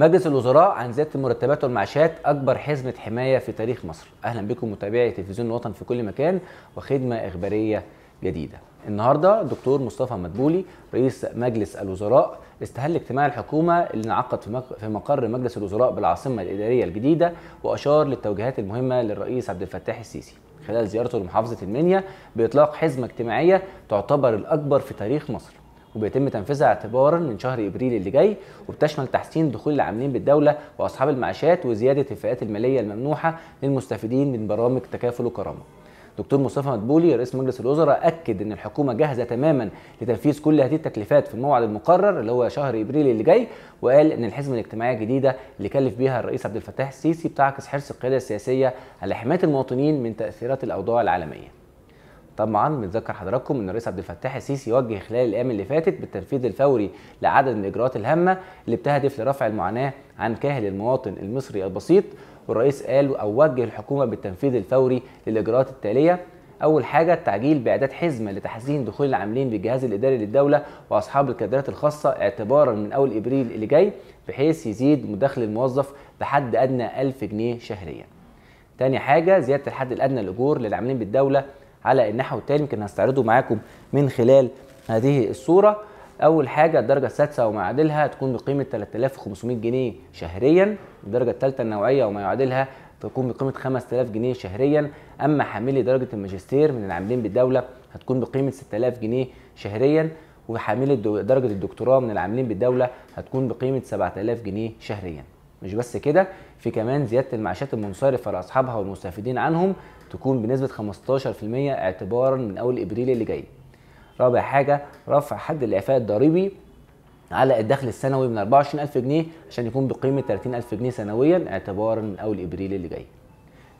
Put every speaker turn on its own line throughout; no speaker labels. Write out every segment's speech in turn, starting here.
مجلس الوزراء عن زياده المرتبات والمعاشات اكبر حزمه حمايه في تاريخ مصر اهلا بكم متابعي تلفزيون الوطن في كل مكان وخدمه اخباريه جديده النهارده الدكتور مصطفى مدبولي رئيس مجلس الوزراء استهل اجتماع الحكومه اللي انعقد في مقر مجلس الوزراء بالعاصمه الاداريه الجديده واشار للتوجيهات المهمه للرئيس عبد الفتاح السيسي خلال زيارته لمحافظه المنيا باطلاق حزمه اجتماعيه تعتبر الاكبر في تاريخ مصر وبيتم تنفيذها اعتبارا من شهر ابريل اللي جاي وبتشمل تحسين دخول العاملين بالدوله واصحاب المعاشات وزياده الفئات الماليه الممنوحه للمستفيدين من برامج تكافل وكرامه. دكتور مصطفى مدبولي رئيس مجلس الوزراء اكد ان الحكومه جاهزه تماما لتنفيذ كل هذه التكليفات في الموعد المقرر اللي هو شهر ابريل اللي جاي وقال ان الحزمه الاجتماعيه الجديده اللي كلف بها الرئيس عبد الفتاح السيسي بتعكس حرص القياده السياسيه على حمايه المواطنين من تاثيرات الاوضاع العالميه طبعا بنذكر حضراتكم ان الرئيس عبد الفتاح السيسي وجه خلال الايام اللي فاتت بالتنفيذ الفوري لعدد من الاجراءات الهامه اللي بتهدف لرفع المعاناه عن كاهل المواطن المصري البسيط والرئيس قال او وجه الحكومه بالتنفيذ الفوري للاجراءات التاليه اول حاجه التعجيل باعداد حزمه لتحسين دخول العاملين بالجهاز الاداري للدوله واصحاب الكادرات الخاصه اعتبارا من اول ابريل اللي جاي بحيث يزيد مدخل الموظف بحد ادنى 1000 جنيه شهريا تاني حاجه زياده الحد الادنى للاجور للعاملين بالدوله على النحو التالي يمكن هستعرضه معاكم من خلال هذه الصورة أول حاجة الدرجة السادسة وما يعادلها تكون بقيمة 3500 جنيه شهريا الدرجة الثالثة النوعية وما يعادلها تكون بقيمة 5000 جنيه شهريا أما حاملي درجة الماجستير من العاملين بالدولة هتكون بقيمة 6000 جنيه شهريا وحاملي درجة الدكتوراه من العاملين بالدولة هتكون بقيمة 7000 جنيه شهريا مش بس كده في كمان زياده المعاشات المنصرفه لاصحابها والمستفيدين عنهم تكون بنسبه 15% اعتبارا من اول ابريل اللي جاي رابع حاجه رفع حد الاعفاء الضريبي على الدخل السنوي من 24000 جنيه عشان يكون بقيمه 30000 جنيه سنويا اعتبارا من اول ابريل اللي جاي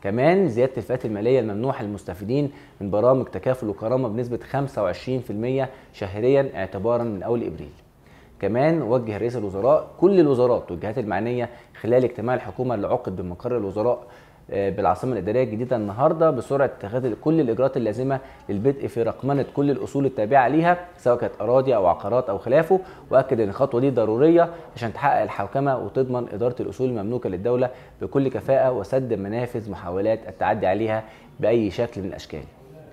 كمان زياده الفئات الماليه الممنوحه للمستفيدين من برامج تكافل وكرامه بنسبه 25% شهريا اعتبارا من اول ابريل كمان وجه رئيس الوزراء كل الوزارات والجهات المعنيه خلال اجتماع الحكومه اللي عقد بمقر الوزراء آه، بالعاصمه الاداريه الجديده النهارده بسرعه اتخاذ كل الاجراءات اللازمه للبدء في رقمنه كل الاصول التابعه ليها سواء كانت اراضي او عقارات او خلافه واكد ان الخطوه دي ضروريه عشان تحقق الحوكمه وتضمن اداره الاصول المملوكه للدوله بكل كفاءه وسد منافذ محاولات التعدي عليها باي شكل من الاشكال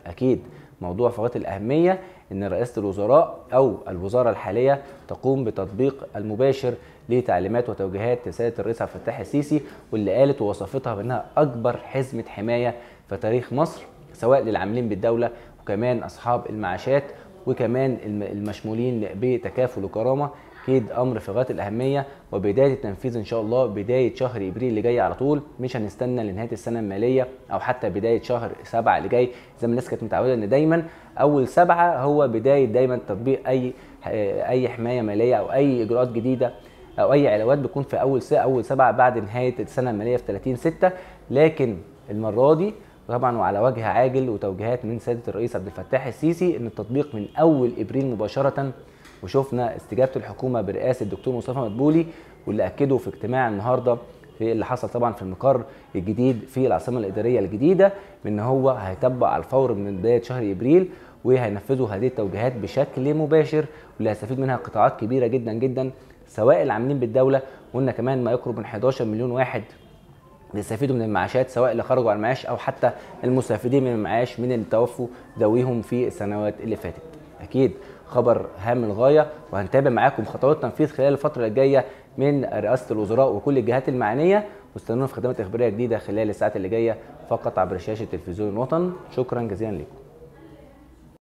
اكيد موضوع فوات الأهمية أن رئاسة الوزراء أو الوزارة الحالية تقوم بتطبيق المباشر لتعليمات وتوجيهات سيادة الرئيس عبد الفتاح السيسي واللي قالت ووصفتها بأنها أكبر حزمة حماية في تاريخ مصر سواء للعاملين بالدولة وكمان أصحاب المعاشات وكمان المشمولين بتكافل وكرامة تعقيد امر في غايه الاهميه وبدايه التنفيذ ان شاء الله بدايه شهر ابريل اللي جاي على طول مش هنستنى لنهايه السنه الماليه او حتى بدايه شهر سبعه اللي جاي زي ما الناس كانت متعوده ان دايما اول سبعه هو بدايه دايما تطبيق اي اي حمايه ماليه او اي اجراءات جديده او اي علاوات بتكون في اول اول سبعه بعد نهايه السنه الماليه في 30 6 لكن المره دي طبعا وعلى وجه عاجل وتوجيهات من سياده الرئيس عبد الفتاح السيسي ان التطبيق من اول ابريل مباشره وشفنا استجابه الحكومه برئاسه الدكتور مصطفى مدبولي واللي اكده في اجتماع النهارده في اللي حصل طبعا في المقر الجديد في العاصمه الاداريه الجديده من هو هيطبق على الفور من بدايه شهر ابريل وهينفذوا هذه التوجيهات بشكل مباشر واللي هيستفيد منها قطاعات كبيره جدا جدا سواء العاملين بالدوله قلنا كمان ما يقرب من 11 مليون واحد بيستفيدوا من المعاشات سواء اللي خرجوا على المعاش او حتى المستفيدين من المعاش من اللي توفوا ذويهم في السنوات اللي فاتت اكيد خبر هام للغايه وهنتابع معاكم خطوات التنفيذ خلال الفتره الجايه من رئاسه الوزراء وكل الجهات المعنيه واستنونا في خدمات اخباريه جديده خلال الساعات اللي جايه فقط عبر شاشه تلفزيون الوطن شكرا جزيلا لكم